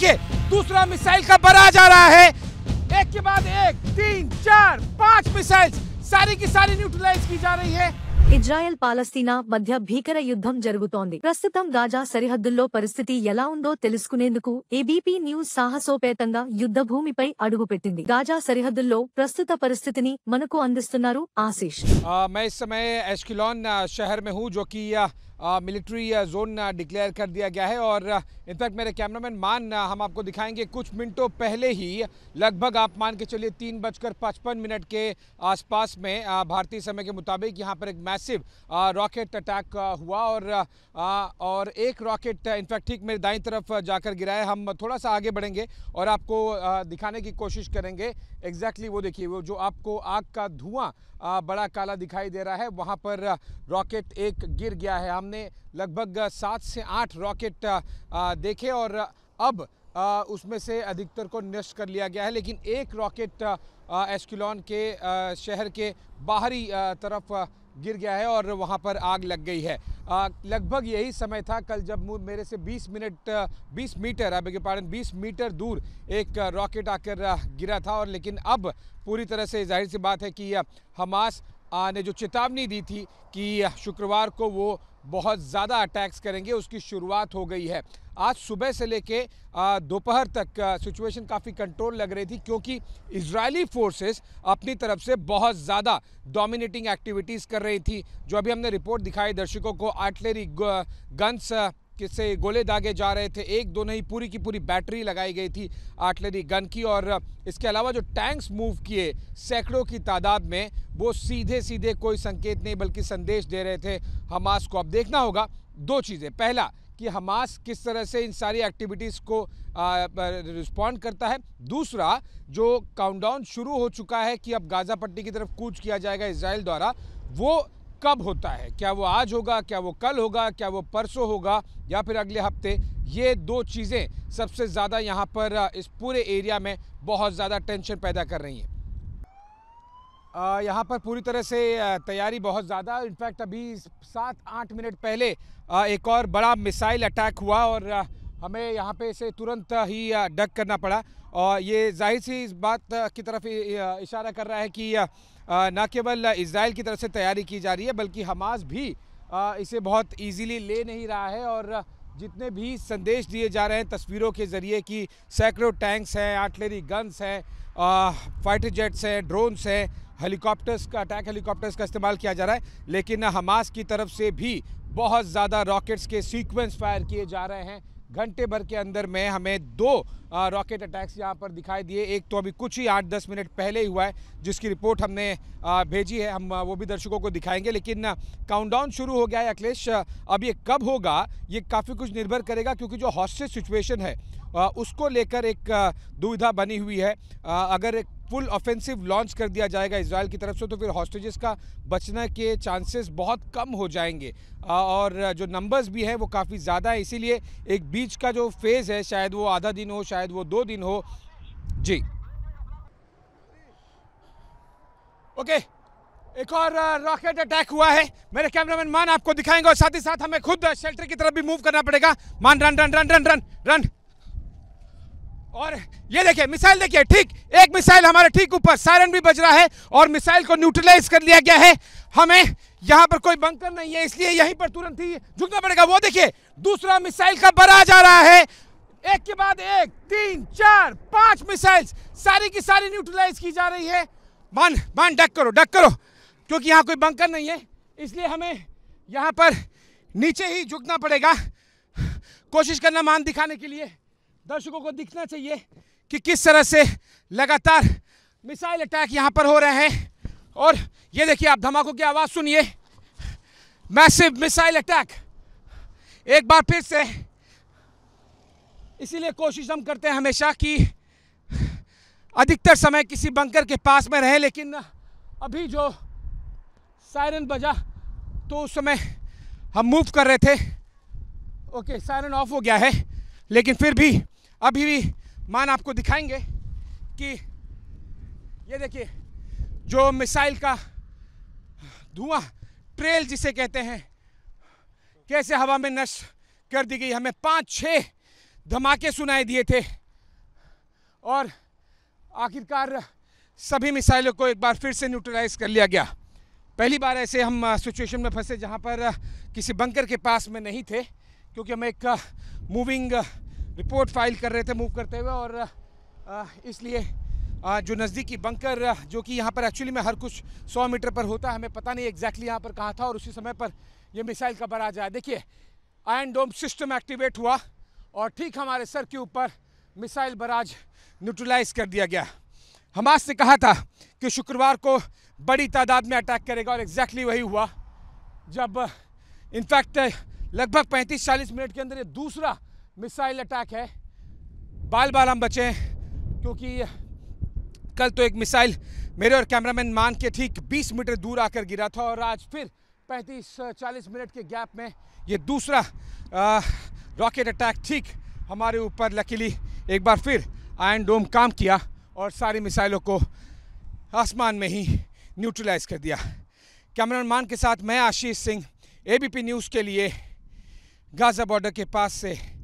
देखिए दूसरा मिसाइल का बराज आ रहा है एक के बाद एक तीन चार पांच मिसाइल सारी की सारी न्यूट्रलाइज की जा रही है इज्राइल पालस्तीना मध्य भीकर युद्धम जरूर प्रस्तुतम गाजा सरहदों परस्थित एलाकने एबीपी न्यूज साहसोपेत युद्ध भूमि पै अड़ी गाजा सरहद प्रस्तुत परस्थित मन को अशीष मैं इस समय एस्किलोन शहर में हूँ जो की मिलिट्री जोन डिक्लेयर कर दिया गया है और इनफैक्ट मेरे कैमरामैन मान हम आपको दिखाएंगे कुछ मिनटों पहले ही लगभग आप मान के चलिए तीन बजकर पचपन मिनट के आसपास में भारतीय समय के मुताबिक यहाँ पर एक मैसिव रॉकेट अटैक हुआ और और एक रॉकेट इनफैक्ट ठीक मेरे दाई तरफ जाकर गिरा है हम थोड़ा सा आगे बढ़ेंगे और आपको दिखाने की कोशिश करेंगे एग्जैक्टली exactly वो देखिए वो जो आपको आग का धुआं बड़ा काला दिखाई दे रहा है वहाँ पर रॉकेट एक गिर गया है हम हमने लगभग सात से आठ रॉकेट देखे और अब उसमें से अधिकतर को नष्ट कर लिया गया है लेकिन एक रॉकेट एस्किलॉन के शहर के बाहरी तरफ गिर गया है और वहाँ पर आग लग गई है लगभग यही समय था कल जब मेरे से 20 मिनट 20 मीटर अब के पारण 20 मीटर दूर एक रॉकेट आकर गिरा था और लेकिन अब पूरी तरह से जाहिर सी बात है कि हमास ने जो चेतावनी दी थी कि शुक्रवार को वो बहुत ज़्यादा अटैक्स करेंगे उसकी शुरुआत हो गई है आज सुबह से लेके दोपहर तक सिचुएशन काफ़ी कंट्रोल लग रही थी क्योंकि इजरायली फोर्सेस अपनी तरफ से बहुत ज़्यादा डोमिनेटिंग एक्टिविटीज़ कर रही थी जो अभी हमने रिपोर्ट दिखाई दर्शकों को आर्टलरी गन्स किससे गोले दागे जा रहे थे एक दो नहीं पूरी की पूरी बैटरी लगाई गई थी आर्टलरी गन की और इसके अलावा जो टैंक्स मूव किए सैकड़ों की तादाद में वो सीधे सीधे कोई संकेत नहीं बल्कि संदेश दे रहे थे हमास को अब देखना होगा दो चीज़ें पहला कि हमास किस तरह से इन सारी एक्टिविटीज़ को रिस्पॉन्ड करता है दूसरा जो काउंटडाउन शुरू हो चुका है कि अब गाज़ा पट्टी की तरफ कूच किया जाएगा इसराइल द्वारा वो कब होता है क्या वो आज होगा क्या वो कल होगा क्या वो परसों होगा या फिर अगले हफ्ते ये दो चीज़ें सबसे ज़्यादा यहाँ पर इस पूरे एरिया में बहुत ज़्यादा टेंशन पैदा कर रही हैं यहाँ पर पूरी तरह से तैयारी बहुत ज़्यादा इनफैक्ट अभी सात आठ मिनट पहले एक और बड़ा मिसाइल अटैक हुआ और हमें यहाँ पे से तुरंत ही डक करना पड़ा और ये जाहिर सी इस बात की तरफ इशारा कर रहा है कि न केवल इसराइल की तरफ से तैयारी की जा रही है बल्कि हमास भी इसे बहुत इजीली ले नहीं रहा है और जितने भी संदेश दिए जा रहे हैं तस्वीरों के ज़रिए कि सैकड़ों टैंक्स हैं आर्टिलरी गन्स हैं फाइटर जेट्स हैं ड्रोन्स हैं हेलीकॉप्टर्स का अटैक हेलीकॉप्टर्स का इस्तेमाल किया जा रहा है लेकिन हमास की तरफ से भी बहुत ज़्यादा रॉकेट्स के सीक्वेंस फायर किए जा रहे हैं घंटे भर के अंदर में हमें दो रॉकेट अटैक्स यहाँ पर दिखाई दिए एक तो अभी कुछ ही आठ दस मिनट पहले ही हुआ है जिसकी रिपोर्ट हमने भेजी है हम वो भी दर्शकों को दिखाएंगे लेकिन काउंटडाउन शुरू हो गया है अखिलेश अब ये कब होगा ये काफ़ी कुछ निर्भर करेगा क्योंकि जो हॉस्टेज सिचुएशन है उसको लेकर एक दुविधा बनी हुई है अगर फुल ऑफेंसिव लॉन्च कर दिया जाएगा इसराइल की तरफ से तो फिर हॉस्टेजेस का बचने के चांसेस बहुत कम हो जाएंगे और जो नंबर्स भी हैं वो काफ़ी ज़्यादा है इसीलिए एक बीच का जो फेज़ है शायद वो आधा दिन हो शायद वो दो दिन हो जी ओके एक और रॉकेट अटैक हुआ है मेरे कैमरामैन मान आपको दिखाएंगे और साथ ही साथ हमें खुद शेल्टर की तरफ भी मूव करना पड़ेगा मान run run run run run run और ये देखिए मिसाइल देखिए ठीक एक मिसाइल हमारे ठीक ऊपर सायरन भी बज रहा है और मिसाइल को न्यूट्रलाइज कर लिया गया है हमें यहाँ पर कोई बंकर नहीं है इसलिए यहीं पर तुरंत ही झुकना पड़ेगा वो देखिए दूसरा मिसाइल का बरा जा रहा है एक के बाद एक तीन चार पांच मिसाइल सारी की सारी न्यूट्रलाइज की जा रही है मान मान डक करो डक करो क्योंकि यहाँ कोई बंकर नहीं है इसलिए हमें यहाँ पर नीचे ही झुकना पड़ेगा कोशिश करना मान दिखाने के लिए दर्शकों को दिखना चाहिए कि किस तरह से लगातार मिसाइल अटैक यहाँ पर हो रहे हैं और ये देखिए आप धमाकों की आवाज़ सुनिए मैसिव मिसाइल अटैक एक बार फिर से इसीलिए कोशिश हम करते हैं हमेशा कि अधिकतर समय किसी बंकर के पास में रहें लेकिन अभी जो सायरन बजा तो उस समय हम मूव कर रहे थे ओके सायरन ऑफ हो गया है लेकिन फिर भी अभी भी मान आपको दिखाएंगे कि ये देखिए जो मिसाइल का धुआं ट्रेल जिसे कहते हैं कैसे हवा में नष्ट कर दी गई हमें पाँच छः धमाके सुनाई दिए थे और आखिरकार सभी मिसाइलों को एक बार फिर से न्यूट्रलाइज कर लिया गया पहली बार ऐसे हम सिचुएशन में फंसे जहाँ पर किसी बंकर के पास में नहीं थे क्योंकि हम एक मूविंग रिपोर्ट फाइल कर रहे थे मूव करते हुए और इसलिए जो नज़दीकी बंकर जो कि यहाँ पर एक्चुअली में हर कुछ 100 मीटर पर होता है हमें पता नहीं एग्जैक्टली यहाँ पर कहाँ था और उसी समय पर यह मिसाइल का बराज आया देखिए आयन डोम सिस्टम एक्टिवेट हुआ और ठीक हमारे सर के ऊपर मिसाइल बराज न्यूट्रलाइज कर दिया गया हमास ने कहा था कि शुक्रवार को बड़ी तादाद में अटैक करेगा और एग्जैक्टली वही हुआ जब इनफैक्ट लगभग 35-40 मिनट के अंदर ये दूसरा मिसाइल अटैक है बाल बाल हम बचें क्योंकि कल तो एक मिसाइल मेरे और कैमरामैन मान के ठीक 20 मीटर दूर आकर गिरा था और आज फिर 35-40 मिनट के गैप में ये दूसरा रॉकेट अटैक ठीक हमारे ऊपर लकीली एक बार फिर आयन डोम काम किया और सारी मिसाइलों को आसमान में ही न्यूट्रलाइज कर दिया कैमरामैन मान के साथ मैं आशीष सिंह एबीपी न्यूज़ के लिए गाज़ा बॉर्डर के पास से